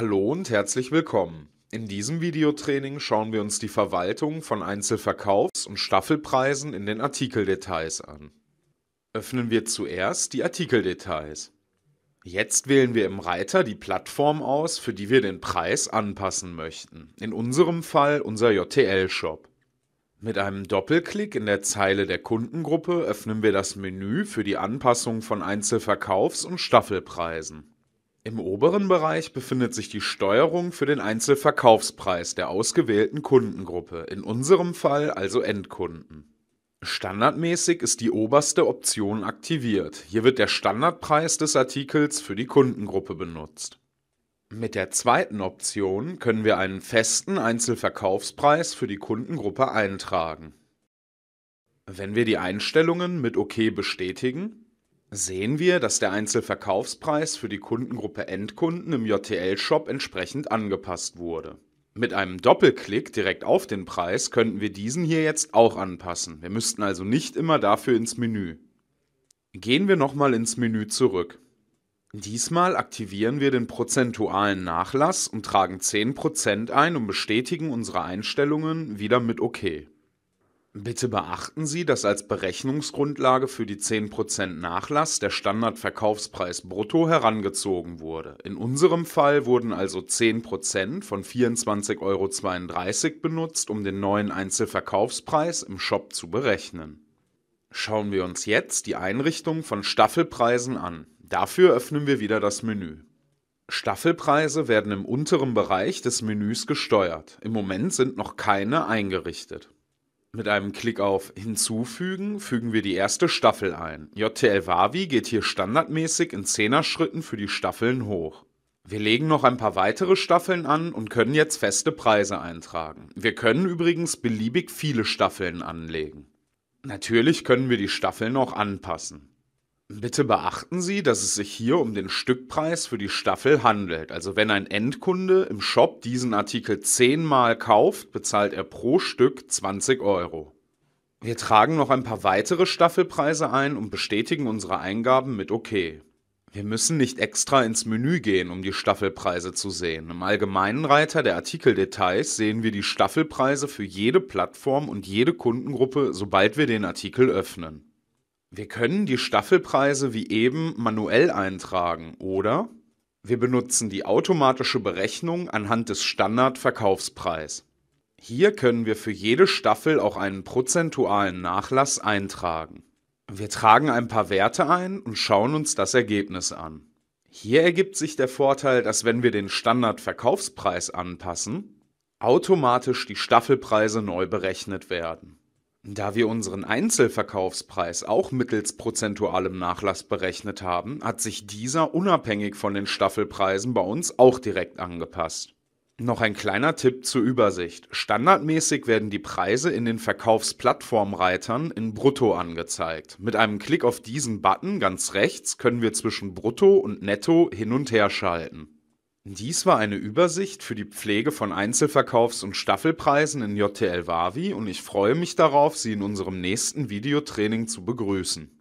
Hallo und herzlich willkommen. In diesem Videotraining schauen wir uns die Verwaltung von Einzelverkaufs- und Staffelpreisen in den Artikeldetails an. Öffnen wir zuerst die Artikeldetails. Jetzt wählen wir im Reiter die Plattform aus, für die wir den Preis anpassen möchten. In unserem Fall unser JTL-Shop. Mit einem Doppelklick in der Zeile der Kundengruppe öffnen wir das Menü für die Anpassung von Einzelverkaufs- und Staffelpreisen. Im oberen Bereich befindet sich die Steuerung für den Einzelverkaufspreis der ausgewählten Kundengruppe, in unserem Fall also Endkunden. Standardmäßig ist die oberste Option aktiviert, hier wird der Standardpreis des Artikels für die Kundengruppe benutzt. Mit der zweiten Option können wir einen festen Einzelverkaufspreis für die Kundengruppe eintragen. Wenn wir die Einstellungen mit OK bestätigen, sehen wir, dass der Einzelverkaufspreis für die Kundengruppe Endkunden im JTL-Shop entsprechend angepasst wurde. Mit einem Doppelklick direkt auf den Preis könnten wir diesen hier jetzt auch anpassen. Wir müssten also nicht immer dafür ins Menü. Gehen wir nochmal ins Menü zurück. Diesmal aktivieren wir den prozentualen Nachlass und tragen 10% ein und bestätigen unsere Einstellungen wieder mit OK. Bitte beachten Sie, dass als Berechnungsgrundlage für die 10% Nachlass der Standardverkaufspreis brutto herangezogen wurde. In unserem Fall wurden also 10% von 24,32 Euro benutzt, um den neuen Einzelverkaufspreis im Shop zu berechnen. Schauen wir uns jetzt die Einrichtung von Staffelpreisen an. Dafür öffnen wir wieder das Menü. Staffelpreise werden im unteren Bereich des Menüs gesteuert. Im Moment sind noch keine eingerichtet mit einem Klick auf Hinzufügen fügen wir die erste Staffel ein. JTL Wavi geht hier standardmäßig in 10er Schritten für die Staffeln hoch. Wir legen noch ein paar weitere Staffeln an und können jetzt feste Preise eintragen. Wir können übrigens beliebig viele Staffeln anlegen. Natürlich können wir die Staffeln auch anpassen. Bitte beachten Sie, dass es sich hier um den Stückpreis für die Staffel handelt. Also wenn ein Endkunde im Shop diesen Artikel zehnmal kauft, bezahlt er pro Stück 20 Euro. Wir tragen noch ein paar weitere Staffelpreise ein und bestätigen unsere Eingaben mit OK. Wir müssen nicht extra ins Menü gehen, um die Staffelpreise zu sehen. Im allgemeinen Reiter der Artikeldetails sehen wir die Staffelpreise für jede Plattform und jede Kundengruppe, sobald wir den Artikel öffnen. Wir können die Staffelpreise wie eben manuell eintragen oder wir benutzen die automatische Berechnung anhand des Standardverkaufspreis. Hier können wir für jede Staffel auch einen prozentualen Nachlass eintragen. Wir tragen ein paar Werte ein und schauen uns das Ergebnis an. Hier ergibt sich der Vorteil, dass wenn wir den Standardverkaufspreis anpassen, automatisch die Staffelpreise neu berechnet werden. Da wir unseren Einzelverkaufspreis auch mittels prozentualem Nachlass berechnet haben, hat sich dieser unabhängig von den Staffelpreisen bei uns auch direkt angepasst. Noch ein kleiner Tipp zur Übersicht. Standardmäßig werden die Preise in den Verkaufsplattformreitern in Brutto angezeigt. Mit einem Klick auf diesen Button ganz rechts können wir zwischen Brutto und Netto hin und her schalten. Dies war eine Übersicht für die Pflege von Einzelverkaufs- und Staffelpreisen in JTL Wavi und ich freue mich darauf, Sie in unserem nächsten Videotraining zu begrüßen.